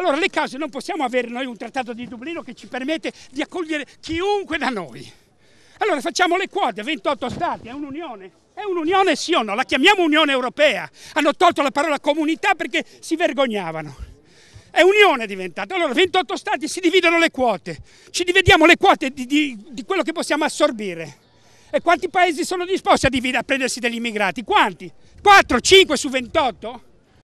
Allora le cause non possiamo avere noi un trattato di Dublino che ci permette di accogliere chiunque da noi. Allora facciamo le quote, 28 stati, è un'unione. È un'unione sì o no? La chiamiamo Unione Europea. Hanno tolto la parola comunità perché si vergognavano. È unione diventata. Allora 28 stati si dividono le quote. Ci dividiamo le quote di, di, di quello che possiamo assorbire. E quanti paesi sono disposti a, a prendersi degli immigrati? Quanti? 4, 5 su 28?